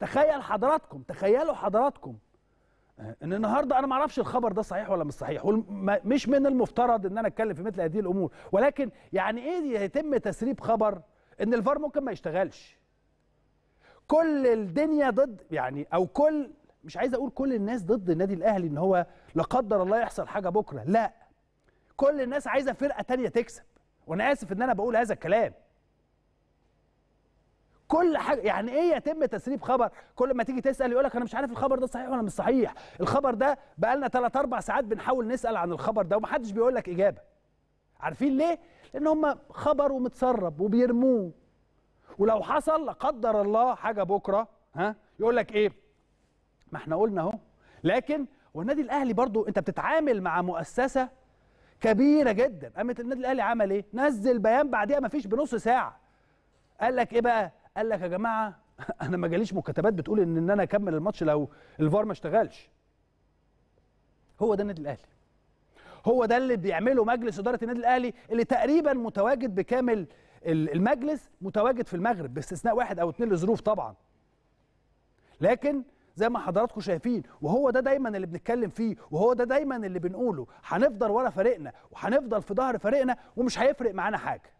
تخيل حضراتكم تخيلوا حضراتكم آه، ان النهارده انا ما اعرفش الخبر ده صحيح ولا مش صحيح مش من المفترض ان انا اتكلم في مثل هذه الامور ولكن يعني ايه يتم تسريب خبر ان الفار ممكن ما يشتغلش كل الدنيا ضد يعني او كل مش عايز اقول كل الناس ضد النادي الاهلي ان هو لا قدر الله يحصل حاجه بكره لا كل الناس عايزه فرقه تانية تكسب وانا اسف ان انا بقول هذا الكلام كل حاجه يعني ايه يتم تسريب خبر كل ما تيجي تسال يقول لك انا مش عارف الخبر ده صحيح ولا مش صحيح الخبر ده بقى لنا 3 4 ساعات بنحاول نسال عن الخبر ده ومحدش بيقول لك اجابه عارفين ليه لان هم خبر ومتسرب وبيرموه ولو حصل لا قدر الله حاجه بكره ها يقول لك ايه ما احنا قلنا اهو لكن والنادي الاهلي برضو انت بتتعامل مع مؤسسه كبيره جدا قامت النادي الاهلي عمل ايه نزل بيان بعديها ما فيش بنص ساعه قال لك ايه بقى قال لك يا جماعه انا ما جاليش مكتبات بتقول ان ان انا اكمل الماتش لو الفار ما اشتغلش هو ده النادي الاهلي هو ده اللي بيعمله مجلس اداره النادي الاهلي اللي تقريبا متواجد بكامل المجلس متواجد في المغرب باستثناء واحد او اتنين لظروف طبعا لكن زي ما حضراتكم شايفين وهو ده دايما اللي بنتكلم فيه وهو ده دايما اللي بنقوله هنفضل ورا فريقنا وهنفضل في ظهر فريقنا ومش هيفرق معانا حاجه